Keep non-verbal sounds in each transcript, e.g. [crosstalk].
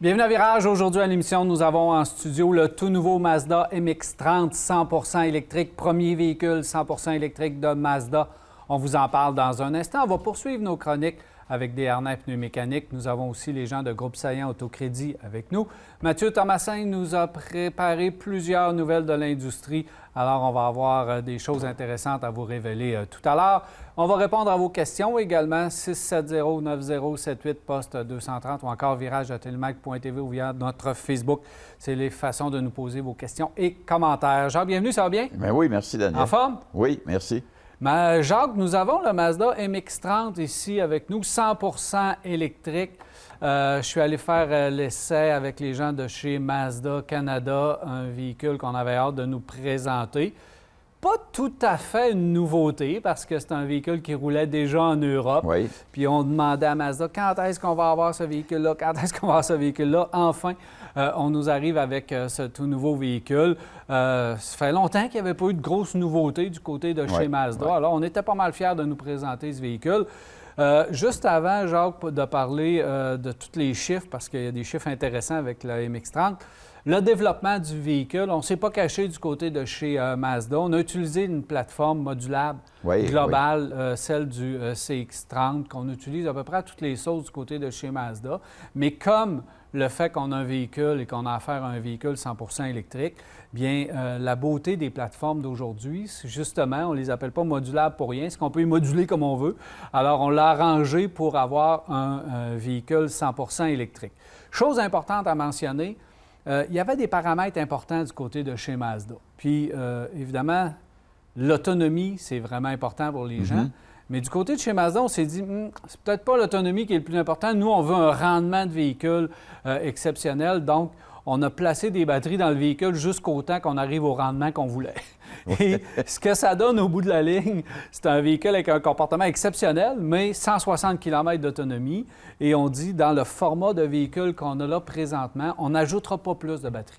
Bienvenue à Virage. Aujourd'hui à l'émission, nous avons en studio le tout nouveau Mazda MX-30 100% électrique, premier véhicule 100% électrique de Mazda. On vous en parle dans un instant. On va poursuivre nos chroniques avec des harnais pneumécaniques. Nous avons aussi les gens de Groupe Saillant Autocrédit avec nous. Mathieu Thomasin nous a préparé plusieurs nouvelles de l'industrie. Alors, on va avoir euh, des choses intéressantes à vous révéler euh, tout à l'heure. On va répondre à vos questions également, 670-9078, poste 230 ou encore virage ou via notre Facebook. C'est les façons de nous poser vos questions et commentaires. Jean, bienvenue, ça va bien? Bien oui, merci Daniel. En forme? Oui, merci. Mais Jacques, nous avons le Mazda MX-30 ici avec nous, 100 électrique. Euh, je suis allé faire euh, l'essai avec les gens de chez Mazda Canada, un véhicule qu'on avait hâte de nous présenter. Pas tout à fait une nouveauté parce que c'est un véhicule qui roulait déjà en Europe. Puis on demandait à Mazda quand est-ce qu'on va avoir ce véhicule-là, quand est-ce qu'on va avoir ce véhicule-là. Enfin, euh, on nous arrive avec euh, ce tout nouveau véhicule. Euh, ça fait longtemps qu'il n'y avait pas eu de grosses nouveautés du côté de chez Mazda. Alors, on était pas mal fiers de nous présenter ce véhicule. juste avant, Jacques, de parler de tous les chiffres, parce qu'il y a des chiffres intéressants avec la MX-30, le développement du véhicule, on ne s'est pas caché du côté de chez euh, Mazda. On a utilisé une plateforme modulable globale, euh, celle du euh, CX30, qu'on utilise à peu près toutes les sauces du côté de chez Mazda. Mais comme le fait qu'on a un véhicule et qu'on a affaire à un véhicule 100 électrique, bien, la beauté des plateformes d'aujourd'hui, c'est justement, on ne les appelle pas modulables pour rien, c'est qu'on peut les moduler comme on veut. Alors, on l'a arrangé pour avoir un véhicule 100 électrique. Chose importante à mentionner, euh, il y avait des paramètres importants du côté de chez Mazda. Puis, euh, évidemment, l'autonomie, c'est vraiment important pour les mhm. gens. Mais du côté de chez Mazda, on s'est dit, hmm, c'est peut-être pas l'autonomie qui est le plus important. Nous, on veut un rendement de véhicule euh, exceptionnel. Donc, on a placé des batteries dans le véhicule jusqu'au temps qu'on arrive au rendement qu'on voulait. Et ce que ça donne au bout de la ligne, c'est un véhicule avec un comportement exceptionnel, mais 160 km d'autonomie. Et on dit, dans le format de véhicule qu'on a là présentement, on n'ajoutera pas plus de batteries.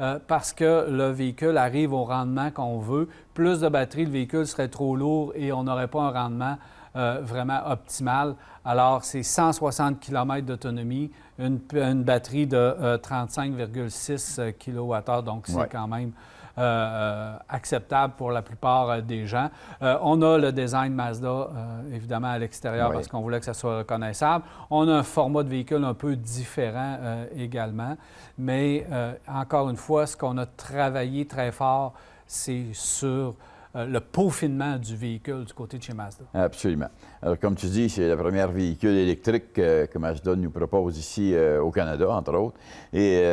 Euh, parce que le véhicule arrive au rendement qu'on veut. Plus de batteries, le véhicule serait trop lourd et on n'aurait pas un rendement euh, vraiment optimal. Alors, c'est 160 km d'autonomie une, batterie de 35,6 euh, euh, kWh, donc c'est quand même euh, acceptable pour la plupart des gens. on a le design Mazda, évidemment, à l'extérieur parce qu'on voulait que ça soit reconnaissable. On a un format de véhicule un peu différent également, mais encore une fois, ce qu'on a travaillé très fort, c'est sur euh, le peaufinement du véhicule du côté de chez Mazda. Absolument. Alors, comme tu dis, c'est le premier véhicule électrique euh, que, Mazda nous propose ici euh, au Canada, entre autres. Et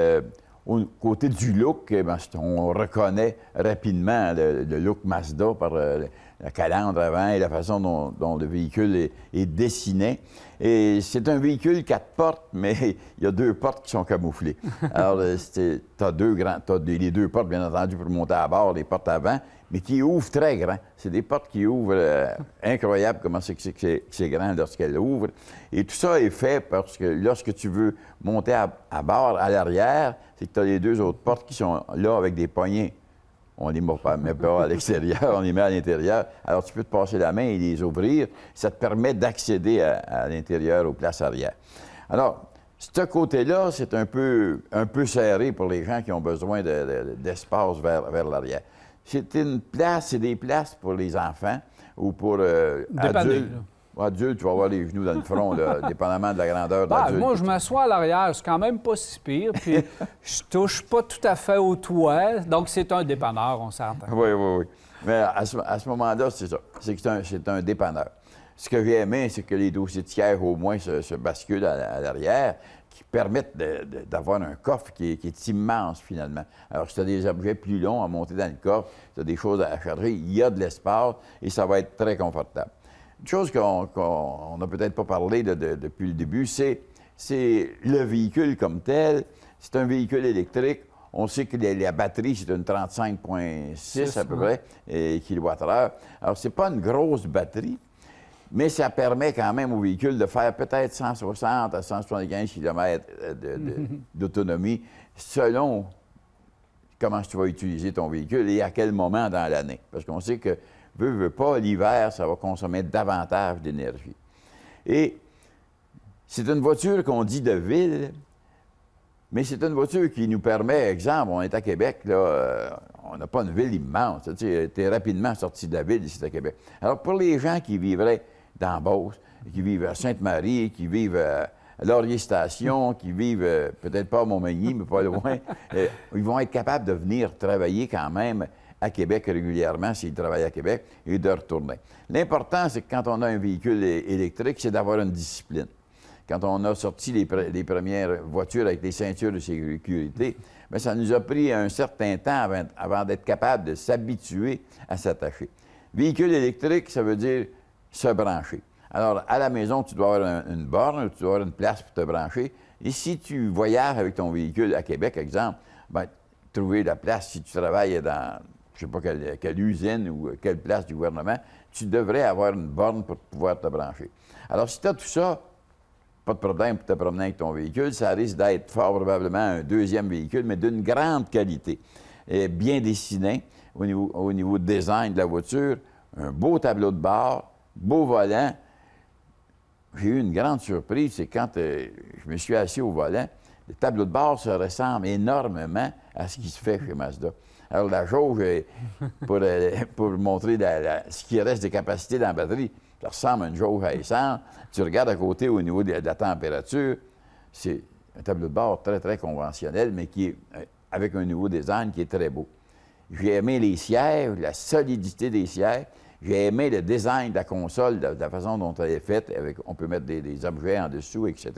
au côté du look, eh ben, on reconnaît rapidement le, look Mazda par la calandre avant et la façon dont, le véhicule est, dessiné. Et c'est un véhicule quatre portes, [laughs] mais il y a deux portes qui sont camouflées. [laughs] Alors, tu deux grands, as les deux portes, bien entendu, pour monter à bord, les portes avant mais qui ouvrent très grand. C'est des portes qui ouvrent euh, incroyable comment c'est grand lorsqu'elles ouvrent. Et tout ça est fait parce que lorsque tu veux monter à, bord, à l'arrière, c'est que tu as les deux autres portes qui sont là avec des poignets. On les met pas, à l'extérieur, [laughs] on les met à l'intérieur. Alors tu peux te passer la main et les ouvrir. Ça te permet d'accéder à, l'intérieur, aux places arrière. Alors, ce côté-là, c'est un peu, serré pour les gens qui ont besoin d'espace vers l'arrière c'était une place, c'est des places pour les enfants ou pour euh, adultes adultes. tu vas avoir les genoux dans le front, [laughs] dépendamment de la grandeur bah, de Moi, je m'assois à l'arrière, c'est quand même pas si pire, puis [laughs] je touche pas tout à fait au toit, donc c'est un dépanneur, on s'entend. Oui, oui, oui. Mais à ce, moment-là, c'est ça. C'est c'est un, dépanneur. Ce que j'ai aimé, c'est que les dossiers tiers, au moins, se, basculent à l'arrière, qui permettent d'avoir un coffre qui est, immense, finalement. Alors, si tu as des objets plus longs à monter dans le coffre, si tu as des choses à charger, il y a de l'espace et ça va être très confortable. Une chose qu'on n'a peut-être pas parlé depuis le début, c'est le véhicule comme tel. C'est un véhicule électrique. On sait que la, batterie, c'est une 35,6 à peu près kWh. Alors, ce n'est pas une grosse batterie, mais ça permet quand même au véhicule de faire peut-être 160 à 175 km euh, mhm. d'autonomie selon comment tu vas utiliser ton véhicule et à quel moment dans l'année. Parce qu'on sait que, veut, veut pas, l'hiver, ça va consommer davantage d'énergie. Et c'est une voiture qu'on dit de ville, mais c'est une voiture qui nous permet, exemple, on est à Québec, là, euh, on n'a pas une ville immense. Tu sais, es rapidement sorti de la ville ici à Québec. Alors, pour les gens qui vivraient dans qui vivent à Sainte-Marie, qui vivent à Laurier Station, qui vivent euh, peut-être pas à Montmagny, mais pas loin, [laughs] euh, ils vont être capables de venir travailler quand même à Québec régulièrement s'ils travaillent à Québec et de retourner. L'important, c'est que quand on a un véhicule électrique, c'est d'avoir une discipline. Quand on a sorti les, premières voitures avec les ceintures de sécurité, mais ben, ça nous a pris un certain temps avant, d'être capable de s'habituer à s'attacher. Véhicule électrique, ça veut dire se brancher. Alors, à la maison, tu dois avoir une borne, tu dois avoir une place pour te brancher. Et si tu voyages avec ton véhicule à Québec, exemple, ben, trouver la place, si tu travailles dans, je sais pas quelle, usine ou quelle place du gouvernement, tu devrais avoir une borne pour pouvoir te brancher. Alors, si tu as tout ça, pas de problème pour te promener avec ton véhicule. Ça risque d'être fort probablement un deuxième véhicule, mais d'une grande qualité. Et bien dessiné au niveau, au niveau design de la voiture, un beau tableau de bord, beau volant. J'ai eu une grande surprise, c'est quand euh, je me suis assis au volant, le tableau de bord se ressemble énormément à ce qui se fait chez Mazda. Alors, la jauge, [laughs] euh, pour, montrer ce qui reste des capacités dans la batterie, ça ressemble à une jauge à essence. Tu regardes à côté au niveau de, la température, c'est un tableau de bord très, très conventionnel, mais qui euh, avec un nouveau design qui est très beau. J'ai aimé les sièges, la solidité des sièges. J'ai aimé le design de la console, de, la façon dont elle est faite. Avec, on peut mettre des, objets en dessous, etc.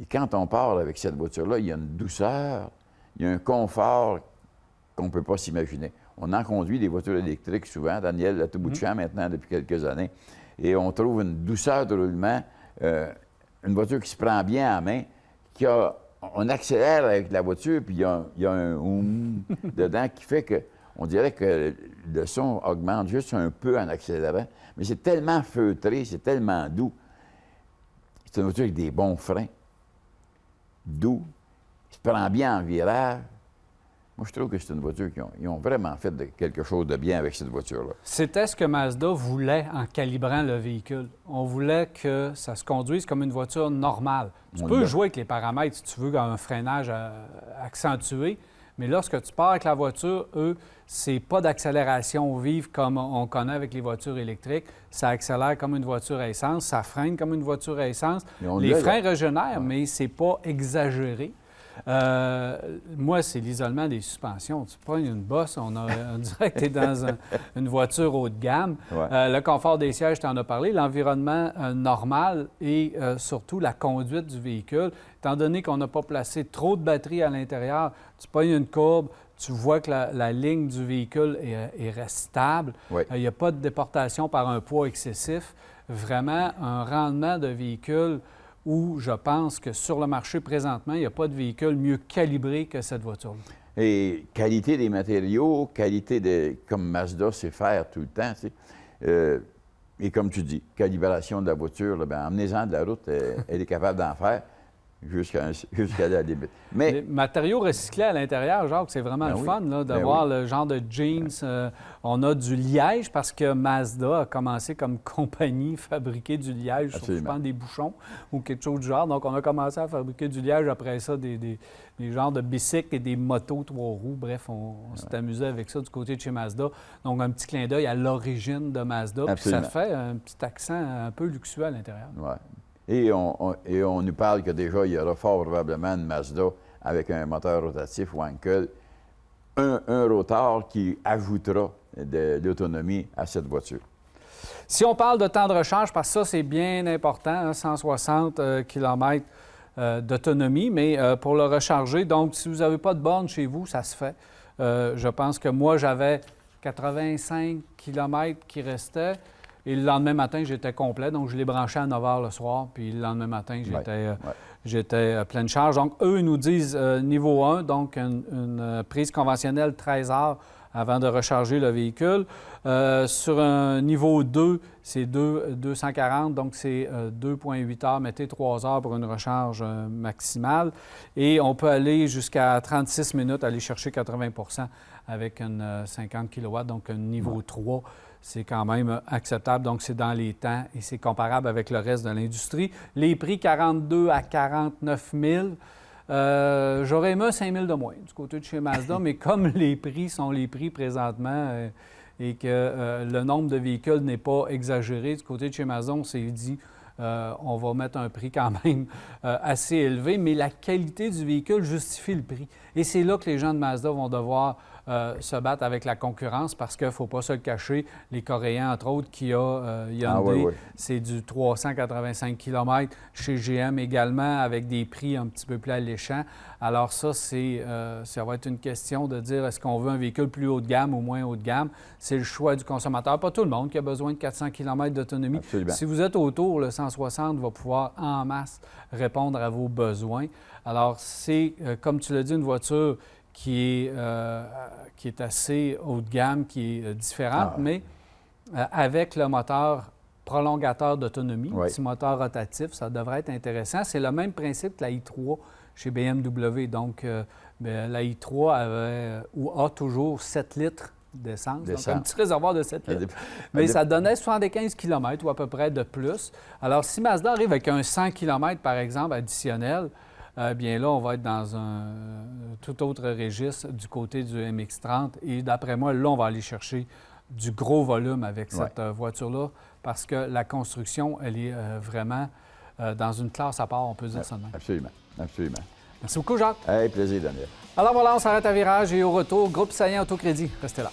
Et quand on parle avec cette voiture-là, il y a une douceur, il y a un confort qu'on ne peut pas s'imaginer. On en conduit des voitures électriques souvent, Daniel, à tout bout de mm-hmm. champ maintenant depuis quelques années, et on trouve une douceur de roulement, euh, une voiture qui se prend bien à main, qui on accélère avec la voiture, puis il y a, il y a un hum [laughs] dedans qui fait que on dirait que le son augmente juste un peu en accélérant, mais c'est tellement feutré, c'est tellement doux. C'est une voiture avec des bons freins, doux, qui se prend bien en virage. Moi, je trouve que c'est une voiture qui ont, vraiment fait quelque chose de bien avec cette voiture-là. C'était ce que Mazda voulait en calibrant le véhicule. On voulait que ça se conduise comme une voiture normale. Tu peux jouer avec les paramètres si tu veux, un freinage euh, accentué, mais lorsque tu pars avec la voiture, eux, c'est pas d'accélération vive comme on connaît avec les voitures électriques. Ça accélère comme une voiture à essence, ça freine comme une voiture à essence. Les freins régénèrent, mais c'est pas exagéré. Euh, moi, c'est l'isolement des suspensions. Tu prends une bosse, on, a, [laughs] dirait que tu es dans une voiture haut de gamme. Euh, le confort des sièges, tu en as parlé, l'environnement euh, normal et surtout la conduite du véhicule. Étant donné qu'on n'a pas placé trop de batteries à l'intérieur, tu prends une courbe, tu vois que la, ligne du véhicule est, est stable. Il n'y a pas de déportation par un poids excessif. Vraiment, un rendement de véhicule où je pense que sur le marché présentement, il n'y a pas de véhicule mieux calibré que cette voiture-là. Et qualité des matériaux, qualité de... comme Mazda sait faire tout le temps, tu euh, et comme tu dis, calibration de la voiture, bien, en de la route, euh, elle est capable d'en faire jusqu'à la [laughs] début. Mais... Les matériaux recyclés à l'intérieur, genre c'est vraiment ben le fun là, ben le genre de jeans. Ben. Euh, on a du liège parce que Mazda a commencé comme [laughs] compagnie fabriquer du liège sur des bouchons ou quelque chose du genre. Donc, on a commencé à fabriquer du liège. Après ça, des, des, genres de bicycles et des motos trois roues. Bref, on, s'est amusé avec ça du côté de chez Mazda. Donc, un petit clin d'œil à l'origine de Mazda. Puis ça fait un petit accent un peu luxueux à l'intérieur. Et on, nous parle que déjà, il y aura fort probablement une Mazda avec un moteur rotatif ou Wankel, un, un rotor qui ajoutera de l'autonomie à cette voiture. Si on parle de temps de recharge, parce que ça, c'est bien important, 160 hein, euh, km euh, d'autonomie, mais euh, pour le recharger, donc si vous n'avez pas de borne chez vous, ça se fait. je pense que moi, j'avais 85 km qui restaient. Et le lendemain matin, j'étais complet. Donc, je l'ai branché à 9 heures le soir. Puis le lendemain matin, j'étais à euh, euh, pleine charge. Donc, eux, ils nous disent euh, niveau 1, donc une, prise conventionnelle 13 heures avant de recharger le véhicule. sur un niveau 2, c'est 240, donc c'est 2,8 heures. Mettez 3 heures pour une recharge maximale. Et on peut aller jusqu'à 36 minutes, aller chercher 80 avec une 50 euh, kW, donc un niveau 3 c'est quand même euh, acceptable. Donc, c'est dans les temps et c'est comparable avec le reste de l'industrie. Les prix 42 à 49 000. Euh, j'aurais aimé 5 000 de moins du côté de chez Mazda, [laughs] mais comme les prix sont les prix présentement et que le nombre de véhicules n'est pas exagéré, du côté de chez Mazda, on s'est dit on va mettre un prix quand même assez élevé, mais la qualité du véhicule justifie le prix. Et c'est là que les gens de Mazda vont devoir euh, se battre avec la concurrence parce qu'il ne faut pas se le cacher. Les Coréens, entre autres, qui a euh, Hyundai, ah, c'est du 385 km. Chez GM également, avec des prix un petit peu plus alléchants. Alors ça, c'est, euh, ça va être une question de dire est-ce qu'on veut un véhicule plus haut de gamme ou moins haut de gamme. C'est le choix du consommateur. Pas tout le monde qui a besoin de 400 km d'autonomie. Si vous êtes autour, le 160 va pouvoir en masse répondre à vos besoins. Alors c'est, comme tu l'as dit, une voiture euh, qui est, assez haut de gamme, qui est euh, différente, ah. mais euh, avec le moteur prolongateur d'autonomie, un petit moteur rotatif, ça devrait être intéressant. C'est le même principe que la i3 chez BMW. Donc, ben, la i3 avait ou a toujours 7 litres d'essence, donc un petit réservoir de 7 litres. Mais ça donnait 75 km ou à peu près de plus. Alors, si Mazda arrive avec un 100 km, par exemple, additionnel, eh bien là, on va être dans un euh, tout autre registre du côté du MX30. Et d'après moi, là, on va aller chercher du gros volume avec cette euh, voiture-là parce que la construction, elle est euh, vraiment dans une classe à part, on peut dire ça même. Absolument, absolument. Merci beaucoup, Jacques. Hey, plaisir, Daniel. Alors voilà, on s'arrête à virage et au retour, groupe Saillant Autocrédit. Restez là.